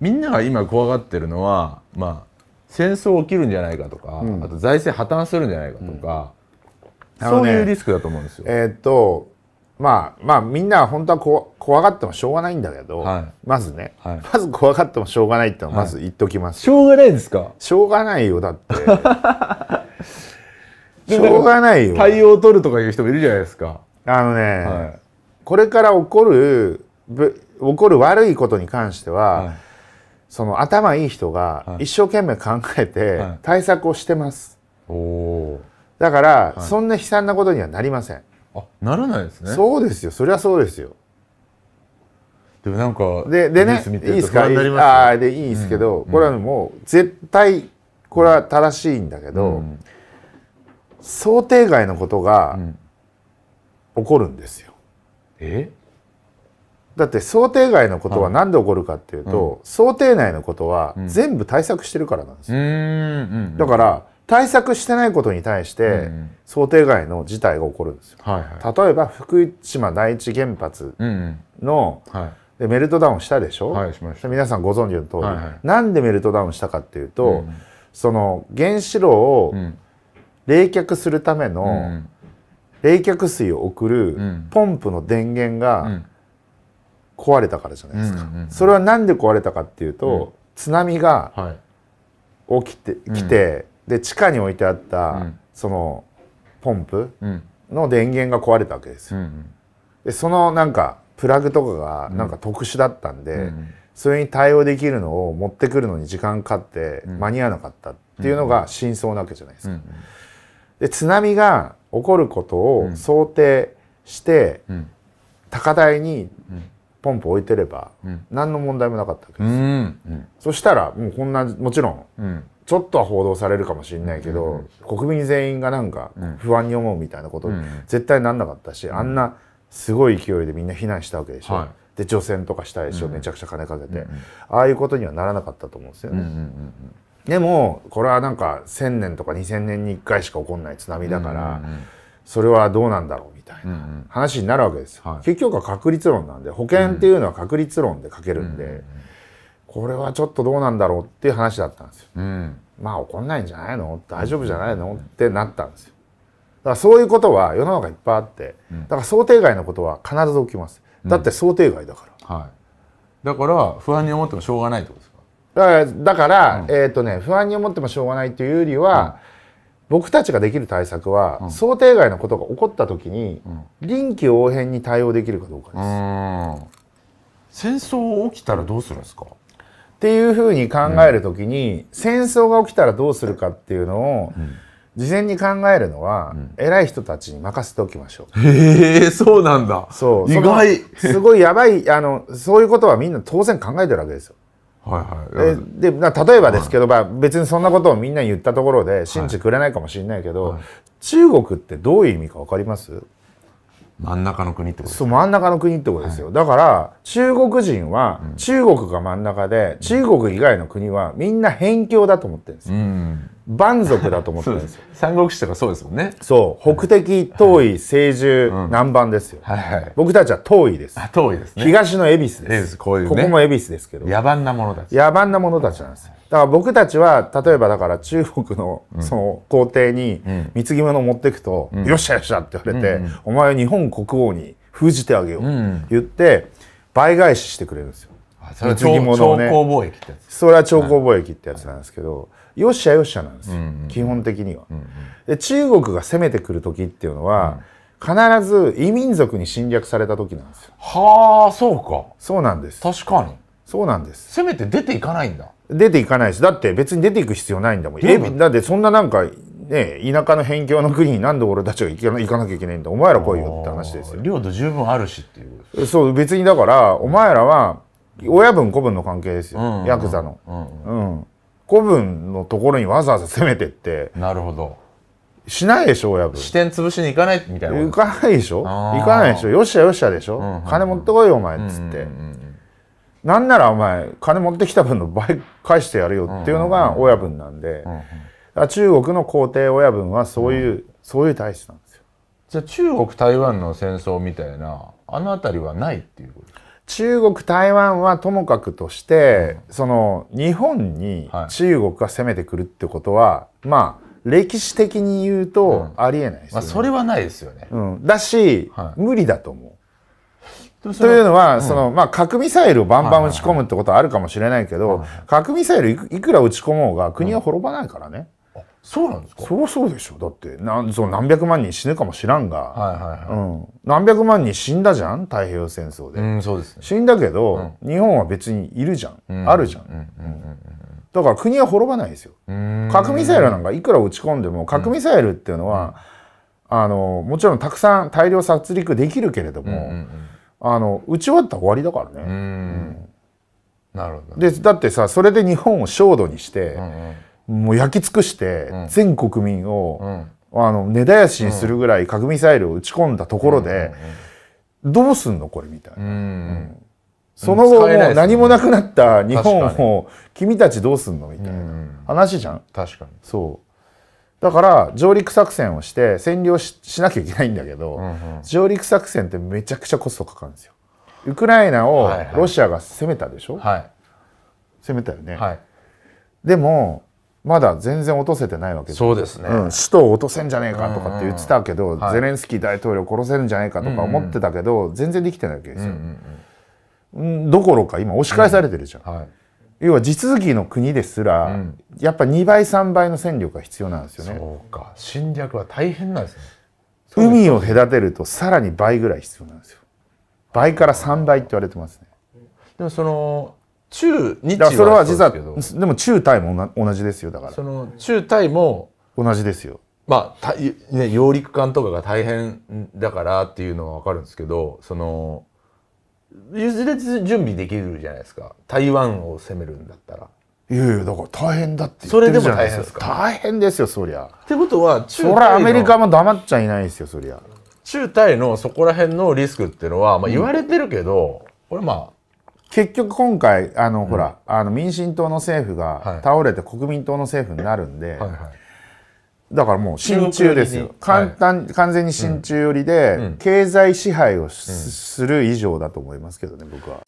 みんなが今怖がってるのは、まあ、戦争起きるんじゃないかとか、うん、あと財政破綻するんじゃないかとか、うんね、そういうリスクだと思うんですよ。えー、っとまあまあみんなは本当はこ怖がってもしょうがないんだけど、はい、まずね、はい、まず怖がってもしょうがないってのはまず言っときます、はい、しょうがないですかしょうがないよだって しょうがないよ対応を取るとかいう人もいるじゃないですかあのね、これから起こる起こる悪いことに関しては、その頭いい人が一生懸命考えて対策をしてます、はい、だから、はい、そんな悲惨なことにはなりませんあならないですねそうですよそれはそうですよでもなんかででねいいですかあでいいですけど、うん、これはもう絶対これは正しいんだけど、うん、想定外のことが起こるんですよ、えだって想定外のことは何で起こるかっていうと、はい想定内のことは全部対策してるからなんですよ、うん、だから対策してないことに対して想定外の事態が起こるんですよ、はいはい、例えば福島第一原発の、うんうんはい、でメルトダウンしたでしょ、はい、しし皆さんご存知の通り、はいはい、なんでメルトダウンしたかっていうと、うん、その原子炉を冷却するための冷却水を送るポンプの電源が、壊れたからじゃないですか、うんうんうん、それは何で壊れたかっていうと、津波が起きて、きてで地下に置いてあった、そのポンプの電源が壊れたわけですよ、うんうん、でそのなんかプラグとかがなんか特殊だったんで、うんうん、それに対応できるのを持ってくるのに時間かかって間に合わなかったっていうのが真相なわけじゃないですか。うんうん、で津波が起こることを想定して、高台にポンプ置いてれば、何の問題もなかったわけです、うん、そしたらもうこんなもちろん、うん、ちょっとは報道されるかもしれないけど、うん、国民全員がなんか不安に思うみたいなこと、絶対なんなかったし、あんなすごい勢いでみんな避難したわけでしょ。はい、で除染とかしたでしょ、うめちゃくちゃ金かけて、ああいうことにはならなかったと思うんですよね。うんうんうんうんでもこれはなんか1,000年とか2,000年に1回しか起こんない津波だから、うんうんうんそれはどうなんだろうみたいな話になるわけです、うんうん、結局は確率論なんで保険っていうのは確率論で書けるんで、うんうんうん、これはちょっとどうなんだろうっていう話だったんですよ、うん、まあ怒んないんじゃないの大丈夫じゃないのってなったんですよだからそういうことは世の中いっぱいあってだから想定外のことは必ず起きますだって想定外だから、はい、だから不安に思ってもしょうがないってことですかだからだから、えっ、ー、とね不安に思ってもしょうがないというよりは、うん僕たちができる対策は、うん、想定外のことが起こった時に、うん、臨機応変に対応できるかどうかです戦争起きたらどうするんですかっていうふうに考える時に、うん、戦争が起きたらどうするかっていうのを、事前に考えるのは、偉い人たちに任せておきましょう。へえ、そうなんだ。そう。意外。すごいやばい、あの、そういうことはみんな当然考えてるわけですよ。はいはい、で例えばですけど、はい、別にそんなことをみんなに言ったところで信じてくれないかもしれないけど、はい、中国ってどういう意味か分かります真ん中の国ってこと、ね、そう真ん中の国ってことですよ、はい、だから中国人は中国が真ん中で、うん、中国以外の国はみんな辺境だと思ってるんですよ、うん、蛮族だと思ってるんですよ三国志とかそうですもんねそう北敵東夷西獣、はい、南蛮ですよ、はいはい僕たちは遠いです遠いです、ね、東の恵比寿ですこういう、ね、ここも恵比寿ですけど野蛮な者たち野蛮な者たちなんですよだから僕たちは例えばだから中国のその皇帝に貢ぎ物持っていくと、うん、よっしゃよっしゃって言われて、うんうん、お前日本国王に封じてあげようって言って倍返ししてくれるんですよ。それは超,、ね、貿易ってやつそれは超高貿易ってやつなんですけど、よっしゃよっしゃなんですよ、基本的には、で中国が攻めてくる時っていうのは、必ず異民族に侵略された時なんですよはあそうかそうなんです確かにそうなんです攻めて出ていかないんだ出ていかないしだって別に出ていく必要ないんだもん、んだってそんななんかね、田舎の辺境の国になんで俺たちが 行かなきゃいけないんだお前ら来いよって話ですよ。領土十分あるしっていうそう別にだからお前らは親分子分の関係ですよ、うんうんうん、ヤクザの、うん、うん、子分のところにわざわざ攻めてってなるほどしないでしょ親分支店潰しに行かないみたいな行かないでしょ行かないでしょよっしゃよっしゃでしょ、うんうん、金持ってこいよお前っつって。うんうんうんなんならお前金持ってきた分の倍返してやるよっていうのが親分なんで、中国の皇帝親分はそういう、うん、そういう体質なんですよ。じゃあ中国台湾の戦争みたいなあの辺りはないっていうこと中国台湾はともかくとして、うん、その日本に中国が攻めてくるってことは、はい、まあ歴史的に言うとありえないですよね、ね、うんまあ、それはないですよね、うん、だし、はい、無理だと思うというのは、うん、そのまあ、核ミサイルをバンバン撃ち込むってことはあるかもしれないけど、核ミサイルいくら撃ち込もうが国は滅ばないからね。うん、そうなんですかそうそうでしょだってなんそう何百万人死ぬかも知らんが、はいはいはいうん、何百万人死んだじゃん太平洋戦争で,、うんそうです、ね、死んだけど、日本は別にいるじゃん、うん、あるじゃん,、だから国は滅ばないですよ核ミサイルなんかいくら撃ち込んでも核ミサイルっていうのは、あのもちろんたくさん大量殺戮できるけれども、うんうんうんあの打ち終わったら終わりだからね。うん、なるほど、ね、でだってさそれで日本を焦土にして、うんうん、もう焼き尽くして、うん、全国民を、うん、あの根絶やしにするぐらい核ミサイルを撃ち込んだところで、どうすんのこれみたいな。うんその後、もう何もなくなった日本を君たちどうすんのみたいな話じゃん。確かに。そう。だから上陸作戦をして占領しなきゃいけないんだけど、うんうん、上陸作戦ってめちゃくちゃコストかかるんですよ。ウクライナをロシアが攻めたでしょ、はいはい、攻めたよね、はい、でもまだ全然落とせてないわけそうですね、うん、首都を落とせんじゃねえかとかって言ってたけど、うんうん、ゼレンスキー大統領殺せるんじゃないかとか思ってたけど、うんうん、全然できてないわけですよ、うん、うん、どころか今押し返されてるじゃん、うんはい要は地続きの国ですら、うん、やっぱ2倍3倍の戦力が必要なんですよね。そうか侵略は大変なんですね。海を隔てるとさらに倍ぐらい必要なんですよ。倍から3倍って言われてますね。でもその中日はそれは実はでも中タも同じですよだから。その中タも同じですよ。まあ、ね、揚陸艦とかが大変だからっていうのは分かるんですけどその譲れず準備できるじゃないですか台湾を攻めるんだったら。いやいやだから大変だってそれでも大変ですか大変ですよそりゃ。ってことは中そりゃアメリカも黙っちゃいないですよそりゃ。中台のそこら辺のリスクっていうのは、まあ、言われてるけど、これまあ結局今回あの、ほらあの民進党の政府が倒れて国民党の政府になるんで、はいはいだからもう真鍮ですよ簡単、はい、完全に真鍮寄りで、うん、経済支配をす,、る以上だと思いますけどね僕は。